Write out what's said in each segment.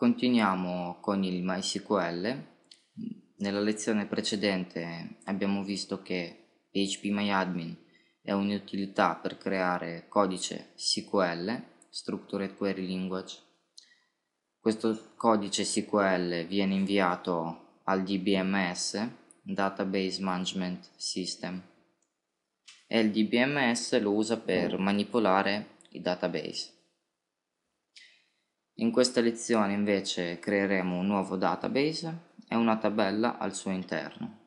Continuiamo con il MySQL. Nella lezione precedente abbiamo visto che phpMyAdmin è un'utilità per creare codice SQL, Structured Query Language. Questo codice SQL viene inviato al DBMS, Database Management System, e il DBMS lo usa per manipolare i database. In questa lezione invece creeremo un nuovo database e una tabella al suo interno.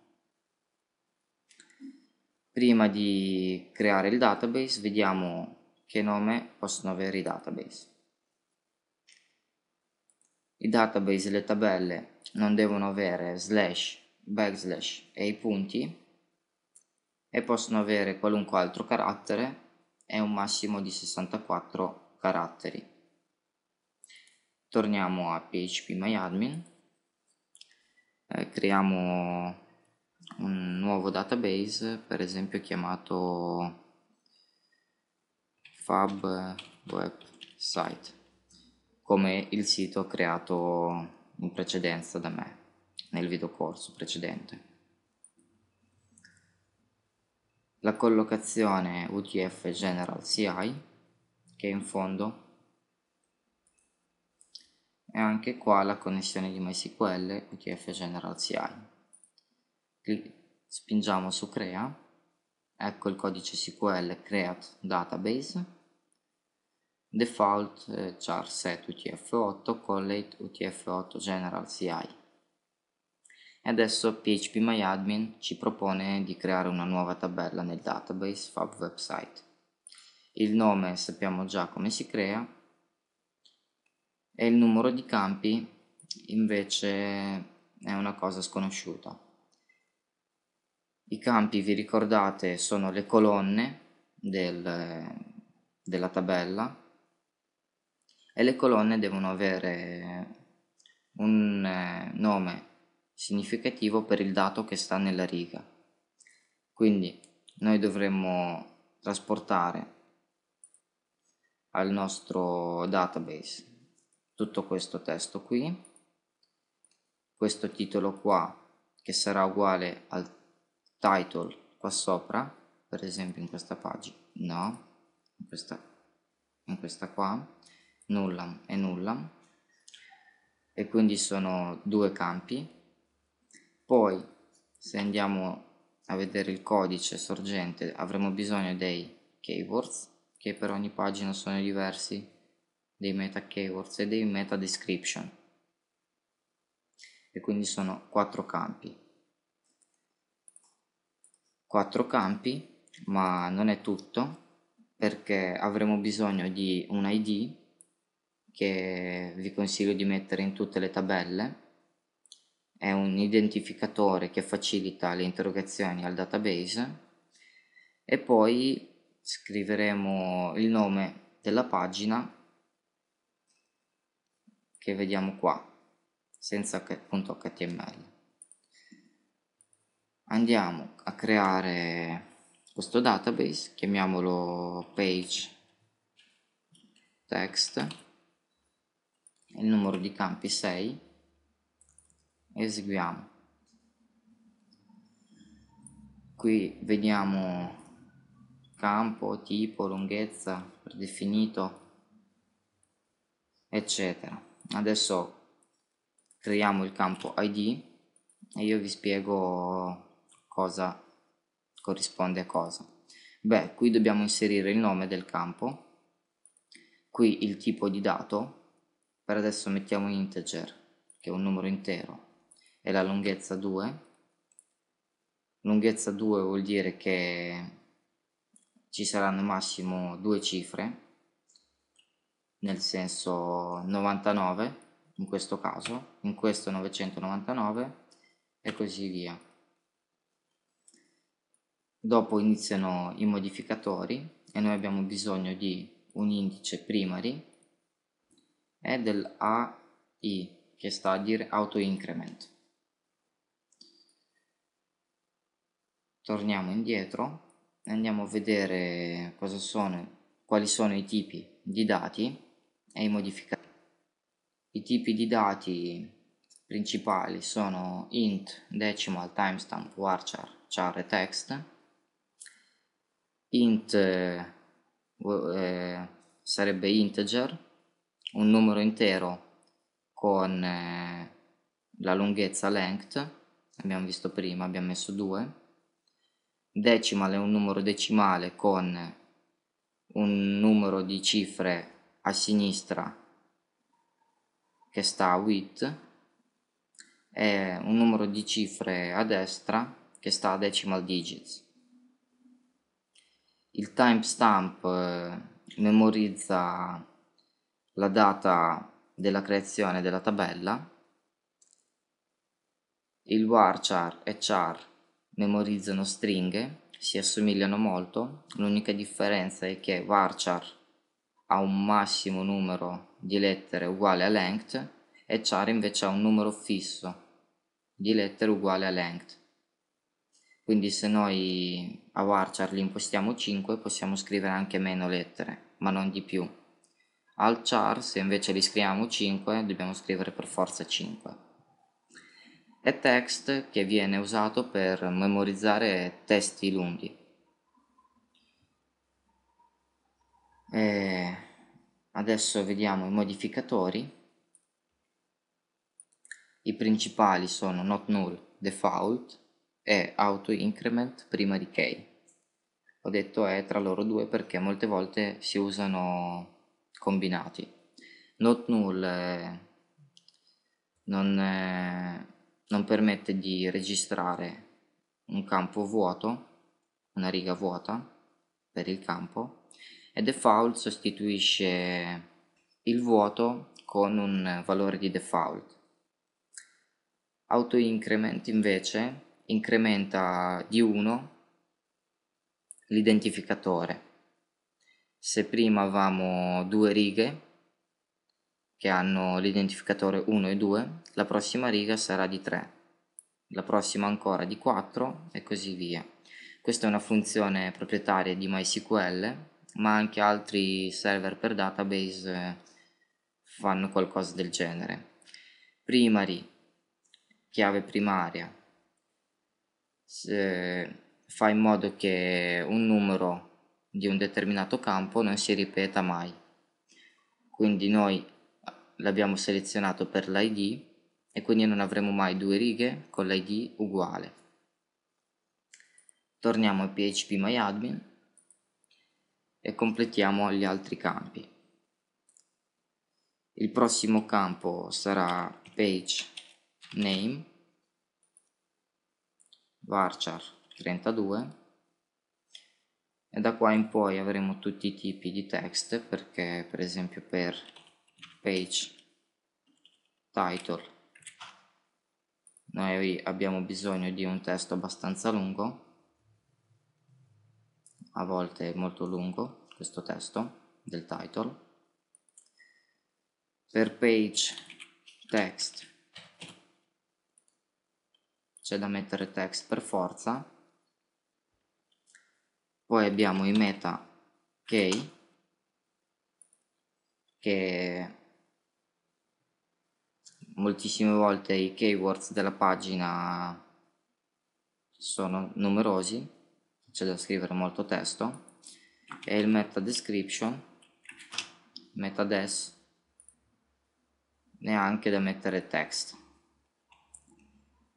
Prima di creare il database vediamo che nome possono avere i database. I database e le tabelle non devono avere slash, backslash e i punti e possono avere qualunque altro carattere e un massimo di 64 caratteri torniamo a phpMyAdmin eh, creiamo un nuovo database per esempio chiamato fab website come il sito creato in precedenza da me nel videocorso precedente la collocazione UTF General CI che è in fondo e anche qua la connessione di MySQL UTF General CI. Spingiamo su Crea, ecco il codice SQL Create Database, Default eh, char set UTF8 collate UTF8 General CI. E adesso phpMyAdmin ci propone di creare una nuova tabella nel database Fab Website. Il nome sappiamo già come si crea, e il numero di campi invece è una cosa sconosciuta. I campi, vi ricordate, sono le colonne del, della tabella e le colonne devono avere un eh, nome significativo per il dato che sta nella riga. Quindi noi dovremmo trasportare al nostro database tutto questo testo qui questo titolo qua che sarà uguale al title qua sopra per esempio in questa pagina no in questa, in questa qua nulla e nulla e quindi sono due campi poi se andiamo a vedere il codice sorgente avremo bisogno dei keywords che per ogni pagina sono diversi dei meta keywords e dei meta description e quindi sono quattro campi quattro campi ma non è tutto perché avremo bisogno di un id che vi consiglio di mettere in tutte le tabelle è un identificatore che facilita le interrogazioni al database e poi scriveremo il nome della pagina che vediamo qua senza appunto html andiamo a creare questo database chiamiamolo page text il numero di campi 6 eseguiamo qui vediamo campo, tipo, lunghezza, predefinito eccetera adesso creiamo il campo id e io vi spiego cosa corrisponde a cosa beh qui dobbiamo inserire il nome del campo qui il tipo di dato per adesso mettiamo integer che è un numero intero e la lunghezza 2 lunghezza 2 vuol dire che ci saranno massimo due cifre nel senso 99 in questo caso, in questo 999 e così via. Dopo iniziano i modificatori e noi abbiamo bisogno di un indice primary e del AI che sta a dire auto increment. Torniamo indietro e andiamo a vedere cosa sono, quali sono i tipi di dati e i modificati. I tipi di dati principali sono int, decimal, timestamp, varchar, char e text. Int eh, sarebbe integer, un numero intero con eh, la lunghezza length, abbiamo visto prima, abbiamo messo 2. Decimal è un numero decimale con un numero di cifre a sinistra che sta a width e un numero di cifre a destra che sta a decimal digits il timestamp eh, memorizza la data della creazione della tabella il varchar e char memorizzano stringhe si assomigliano molto l'unica differenza è che varchar ha un massimo numero di lettere uguale a length e char invece ha un numero fisso di lettere uguale a length quindi se noi a varchar li impostiamo 5 possiamo scrivere anche meno lettere ma non di più al char se invece li scriviamo 5 dobbiamo scrivere per forza 5 e text che viene usato per memorizzare testi lunghi e eh, adesso vediamo i modificatori i principali sono not null default e auto increment prima di key ho detto è tra loro due perché molte volte si usano combinati not null eh, non, eh, non permette di registrare un campo vuoto una riga vuota per il campo e default sostituisce il vuoto con un valore di default. Auto increment invece incrementa di 1 l'identificatore. Se prima avevamo due righe che hanno l'identificatore 1 e 2, la prossima riga sarà di 3, la prossima ancora di 4 e così via. Questa è una funzione proprietaria di MySQL ma anche altri server per database eh, fanno qualcosa del genere primary chiave primaria Se eh, fa in modo che un numero di un determinato campo non si ripeta mai quindi noi ah, l'abbiamo selezionato per l'id e quindi non avremo mai due righe con l'id uguale torniamo a phpMyAdmin. admin e completiamo gli altri campi il prossimo campo sarà page name varchar 32 e da qua in poi avremo tutti i tipi di text perché per esempio per page title noi abbiamo bisogno di un testo abbastanza lungo a volte è molto lungo questo testo del title per page text c'è da mettere text per forza poi abbiamo i meta key che moltissime volte i keywords della pagina sono numerosi c'è da scrivere molto testo e il meta description meta des neanche da mettere text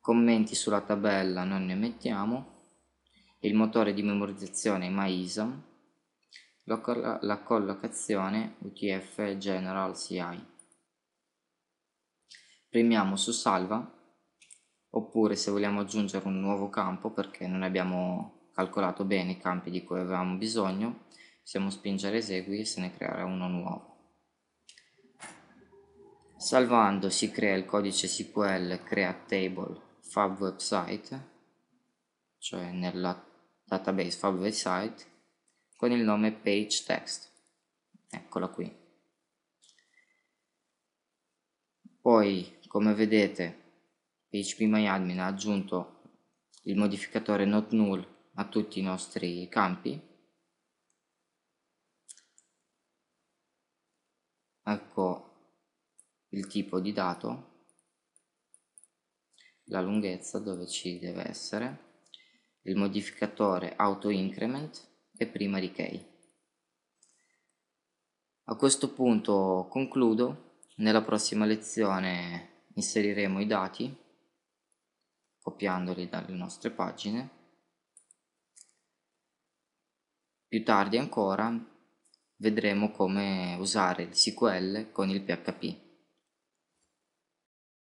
commenti sulla tabella non ne mettiamo il motore di memorizzazione MyISAM la, la collocazione UTF General CI premiamo su salva oppure se vogliamo aggiungere un nuovo campo perché non abbiamo calcolato bene i campi di cui avevamo bisogno, possiamo spingere esegui e se ne creare uno nuovo. Salvando si crea il codice SQL create table fab website, cioè nella database fab website, con il nome page text. Eccola qui. Poi, come vedete, phpMyAdmin ha aggiunto il modificatore not null a tutti i nostri campi ecco il tipo di dato la lunghezza dove ci deve essere il modificatore auto increment e prima di key a questo punto concludo nella prossima lezione inseriremo i dati copiandoli dalle nostre pagine Più tardi ancora vedremo come usare il SQL con il PHP.